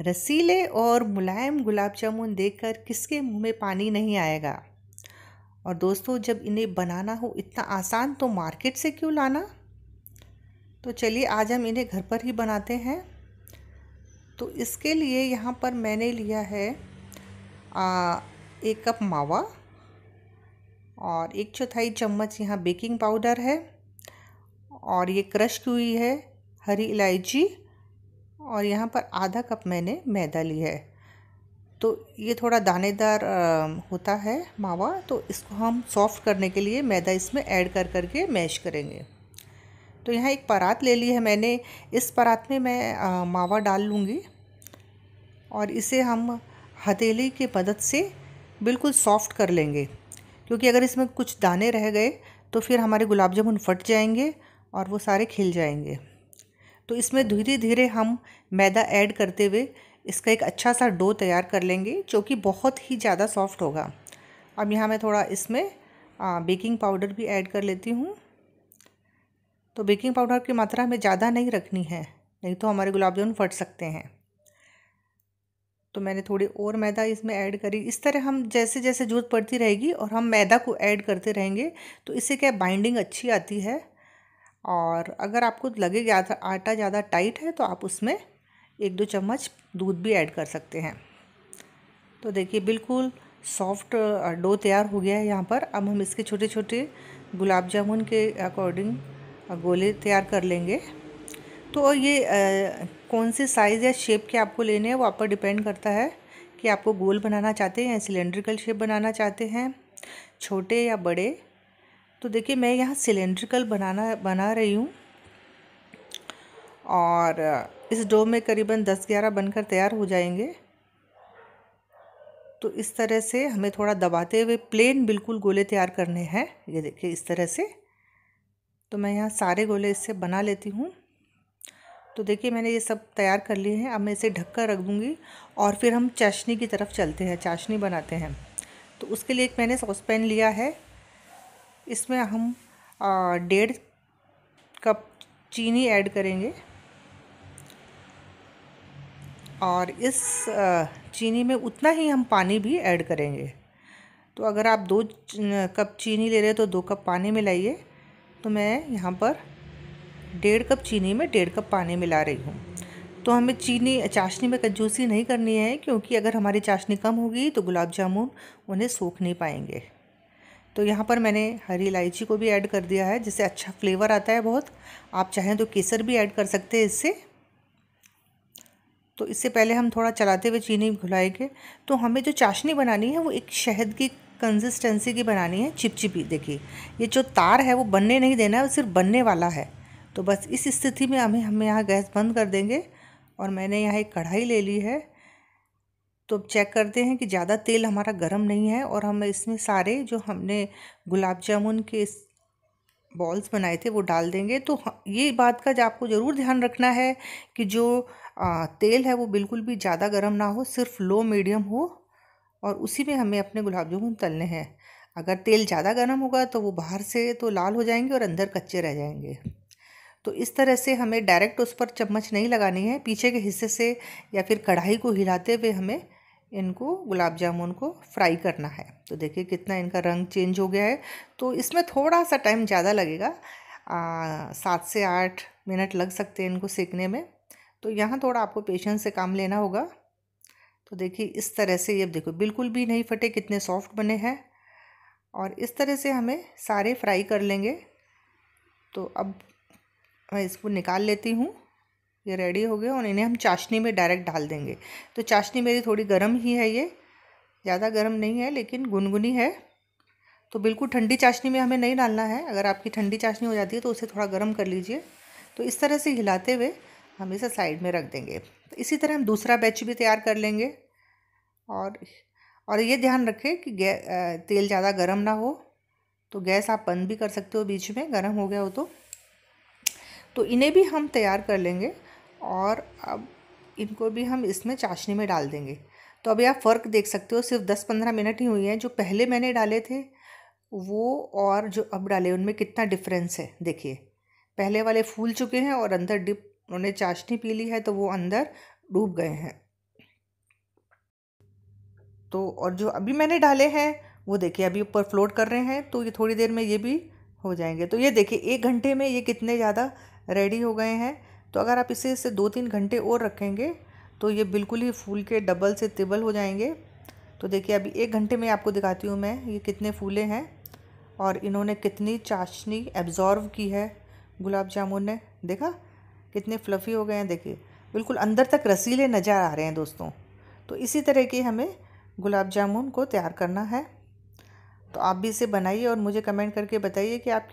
रसीले और मुलायम गुलाब जामुन देखकर किसके मुंह में पानी नहीं आएगा और दोस्तों जब इन्हें बनाना हो इतना आसान तो मार्केट से क्यों लाना तो चलिए आज हम इन्हें घर पर ही बनाते हैं तो इसके लिए यहाँ पर मैंने लिया है आ, एक कप मावा और एक चौथाई चम्मच यहाँ बेकिंग पाउडर है और ये क्रश की हुई है हरी इलायची और यहाँ पर आधा कप मैंने मैदा लिया है तो ये थोड़ा दानेदार होता है मावा तो इसको हम सॉफ्ट करने के लिए मैदा इसमें ऐड कर करके मैश करेंगे तो यहाँ एक परात ले ली है मैंने इस परात में मैं आ, मावा डाल लूँगी और इसे हम हथेली की मदद से बिल्कुल सॉफ्ट कर लेंगे क्योंकि अगर इसमें कुछ दाने रह गए तो फिर हमारे गुलाब जामुन फट जाएंगे और वो सारे खिल जाएंगे तो इसमें धीरे धीरे हम मैदा ऐड करते हुए इसका एक अच्छा सा डो तैयार कर लेंगे जो कि बहुत ही ज़्यादा सॉफ्ट होगा अब यहाँ मैं थोड़ा इसमें बेकिंग पाउडर भी ऐड कर लेती हूँ तो बेकिंग पाउडर की मात्रा हमें ज़्यादा नहीं रखनी है नहीं तो हमारे गुलाब जामुन फट सकते हैं तो मैंने थोड़ी और मैदा इसमें ऐड करी इस तरह हम जैसे जैसे ज़रूरत पड़ती रहेगी और हम मैदा को ऐड करते रहेंगे तो इससे क्या बाइंडिंग अच्छी आती है और अगर आपको लगे ज़्यादा आटा ज़्यादा टाइट है तो आप उसमें एक दो चम्मच दूध भी ऐड कर सकते हैं तो देखिए बिल्कुल सॉफ्ट डो तैयार हो गया है यहाँ पर अब हम इसके छोटे छोटे गुलाब जामुन के अकॉर्डिंग गोले तैयार कर लेंगे तो ये आ, कौन से साइज़ या शेप के आपको लेने हैं वो आप पर डिपेंड करता है कि आपको गोल बनाना चाहते हैं या सिलेंड्रिकल शेप बनाना चाहते हैं छोटे या बड़े तो देखिए मैं यहाँ सिलेंड्रिकल बनाना बना रही हूँ और इस डो में करीबन दस ग्यारह बनकर तैयार हो जाएंगे तो इस तरह से हमें थोड़ा दबाते हुए प्लेन बिल्कुल गोले तैयार करने हैं ये देखिए इस तरह से तो मैं यहाँ सारे गोले इससे बना लेती हूँ तो देखिए मैंने ये सब तैयार कर लिए हैं अब मैं इसे ढक कर रख दूँगी और फिर हम चाशनी की तरफ चलते हैं चाशनी बनाते हैं तो उसके लिए एक मैंने सॉस पैन लिया है इसमें हम डेढ़ कप चीनी ऐड करेंगे और इस चीनी में उतना ही हम पानी भी ऐड करेंगे तो अगर आप दो कप चीनी ले रहे हैं तो दो कप पानी मिलाइए तो मैं यहाँ पर डेढ़ कप चीनी में डेढ़ कप पानी मिला रही हूँ तो हमें चीनी चाशनी में कंजूसी नहीं करनी है क्योंकि अगर हमारी चाशनी कम होगी तो गुलाब जामुन उन्हें सूख नहीं पाएंगे तो यहाँ पर मैंने हरी इलायची को भी ऐड कर दिया है जिससे अच्छा फ्लेवर आता है बहुत आप चाहें तो केसर भी ऐड कर सकते हैं इससे तो इससे पहले हम थोड़ा चलाते हुए चीनी घुलाएंगे तो हमें जो चाशनी बनानी है वो एक शहद की कंसिस्टेंसी की बनानी है चिपचिपी देखिए ये जो तार है वो बनने नहीं देना है वो सिर्फ बनने वाला है तो बस इस स्थिति में हमें हम यहाँ गैस बंद कर देंगे और मैंने यहाँ एक कढ़ाई ले ली है तो अब चेक करते हैं कि ज़्यादा तेल हमारा गर्म नहीं है और हम इसमें सारे जो हमने गुलाब जामुन के बॉल्स बनाए थे वो डाल देंगे तो ये बात का आपको ज़रूर ध्यान रखना है कि जो तेल है वो बिल्कुल भी ज़्यादा गर्म ना हो सिर्फ लो मीडियम हो और उसी में हमें अपने गुलाब जामुन तलने हैं अगर तेल ज़्यादा गर्म होगा तो वो बाहर से तो लाल हो जाएंगे और अंदर कच्चे रह जाएंगे तो इस तरह से हमें डायरेक्ट उस पर चम्मच नहीं लगानी है पीछे के हिस्से से या फिर कढ़ाई को हिलाते हुए हमें इनको गुलाब जामुन को फ्राई करना है तो देखिए कितना इनका रंग चेंज हो गया है तो इसमें थोड़ा सा टाइम ज़्यादा लगेगा सात से आठ मिनट लग सकते हैं इनको सेकने में तो यहाँ थोड़ा आपको पेशेंस से काम लेना होगा तो देखिए इस तरह से ये देखो बिल्कुल भी नहीं फटे कितने सॉफ्ट बने हैं और इस तरह से हमें सारे फ्राई कर लेंगे तो अब मैं इसको निकाल लेती हूँ ये रेडी हो गए और इन्हें हम चाशनी में डायरेक्ट डाल देंगे तो चाशनी मेरी थोड़ी गर्म ही है ये ज़्यादा गर्म नहीं है लेकिन गुनगुनी है तो बिल्कुल ठंडी चाशनी में हमें नहीं डालना है अगर आपकी ठंडी चाशनी हो जाती है तो उसे थोड़ा गर्म कर लीजिए तो इस तरह से हिलाते हुए हम इसे साइड में रख देंगे तो इसी तरह हम दूसरा बैच भी तैयार कर लेंगे और और ये ध्यान रखें कि तेल ज़्यादा गर्म ना हो तो गैस आप बंद भी कर सकते हो बीच में गर्म हो गया हो तो तो इन्हें भी हम तैयार कर लेंगे और अब इनको भी हम इसमें चाशनी में डाल देंगे तो अभी आप फ़र्क देख सकते हो सिर्फ दस पंद्रह मिनट ही हुई हैं जो पहले मैंने डाले थे वो और जो अब डाले उनमें कितना डिफरेंस है देखिए पहले वाले फूल चुके हैं और अंदर डिप उन्होंने चाशनी पी ली है तो वो अंदर डूब गए हैं तो और जो अभी मैंने डाले हैं वो देखिए अभी ऊपर फ्लोट कर रहे हैं तो ये थोड़ी देर में ये भी हो जाएंगे तो ये देखिए एक घंटे में ये कितने ज़्यादा रेडी हो गए हैं तो अगर आप इसे इसे दो तीन घंटे और रखेंगे तो ये बिल्कुल ही फूल के डबल से तिबल हो जाएंगे तो देखिए अभी एक घंटे में आपको दिखाती हूँ मैं ये कितने फूले हैं और इन्होंने कितनी चाशनी एब्जॉर्व की है गुलाब जामुन ने देखा कितने फ्लफ़ी हो गए हैं देखिए बिल्कुल अंदर तक रसीले नज़र आ रहे हैं दोस्तों तो इसी तरह की हमें गुलाब जामुन को तैयार करना है तो आप भी इसे बनाइए और मुझे कमेंट करके बताइए कि आपके